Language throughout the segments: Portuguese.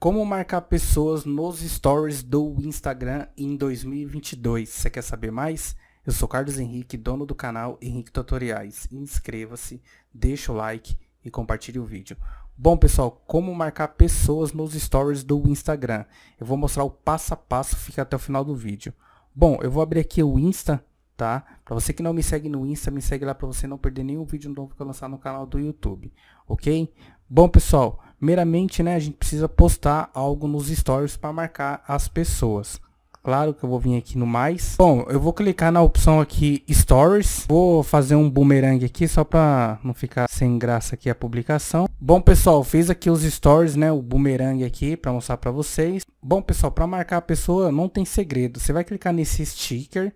Como marcar pessoas nos stories do Instagram em 2022? Você quer saber mais? Eu sou Carlos Henrique, dono do canal Henrique Tutoriais. Inscreva-se, deixa o like e compartilhe o vídeo. Bom pessoal, como marcar pessoas nos stories do Instagram? Eu vou mostrar o passo a passo, fica até o final do vídeo. Bom, eu vou abrir aqui o Insta, tá? Para você que não me segue no Insta, me segue lá para você não perder nenhum vídeo novo que eu lançar no canal do YouTube, ok? Bom pessoal, meramente, né, a gente precisa postar algo nos stories para marcar as pessoas. Claro que eu vou vir aqui no mais. Bom, eu vou clicar na opção aqui Stories. Vou fazer um boomerang aqui só para não ficar sem graça aqui a publicação. Bom, pessoal, fiz aqui os Stories, né? O boomerang aqui para mostrar para vocês. Bom, pessoal, para marcar a pessoa não tem segredo. Você vai clicar nesse sticker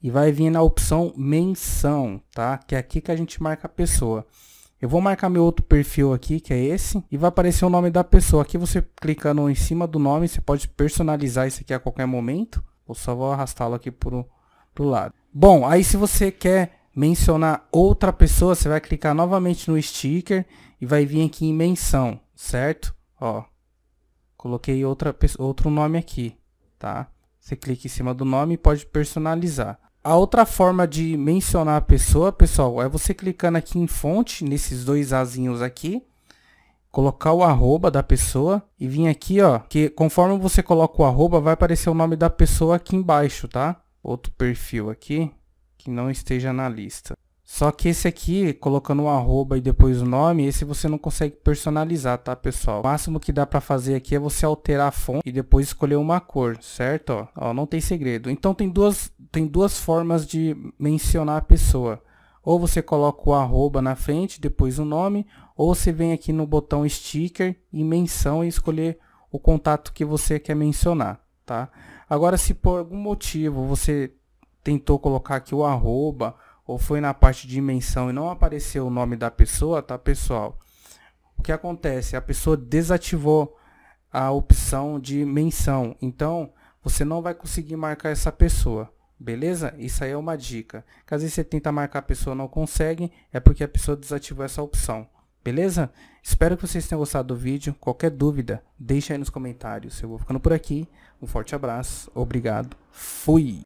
e vai vir na opção menção, tá? Que é aqui que a gente marca a pessoa. Eu vou marcar meu outro perfil aqui, que é esse, e vai aparecer o nome da pessoa. Aqui você clicando em cima do nome, você pode personalizar isso aqui a qualquer momento. Eu só vou arrastá-lo aqui pro, pro lado. Bom, aí se você quer mencionar outra pessoa, você vai clicar novamente no sticker e vai vir aqui em menção, certo? Ó, coloquei outra, outro nome aqui, tá? Você clica em cima do nome e pode personalizar. A outra forma de mencionar a pessoa, pessoal, é você clicando aqui em fonte, nesses dois azinhos aqui, colocar o arroba da pessoa e vir aqui, ó, que conforme você coloca o arroba, vai aparecer o nome da pessoa aqui embaixo, tá? Outro perfil aqui que não esteja na lista. Só que esse aqui, colocando um arroba e depois o nome, esse você não consegue personalizar, tá, pessoal? O máximo que dá para fazer aqui é você alterar a fonte e depois escolher uma cor, certo? Ó, ó, não tem segredo. Então tem duas, tem duas formas de mencionar a pessoa. Ou você coloca o arroba na frente, depois o nome, ou você vem aqui no botão sticker e menção e escolher o contato que você quer mencionar, tá? Agora, se por algum motivo você tentou colocar aqui o arroba ou foi na parte de menção e não apareceu o nome da pessoa, tá pessoal? O que acontece? A pessoa desativou a opção de menção. Então, você não vai conseguir marcar essa pessoa. Beleza? Isso aí é uma dica. Caso você tenta marcar a pessoa não consegue, é porque a pessoa desativou essa opção. Beleza? Espero que vocês tenham gostado do vídeo. Qualquer dúvida, deixa aí nos comentários. Eu vou ficando por aqui. Um forte abraço. Obrigado. Fui!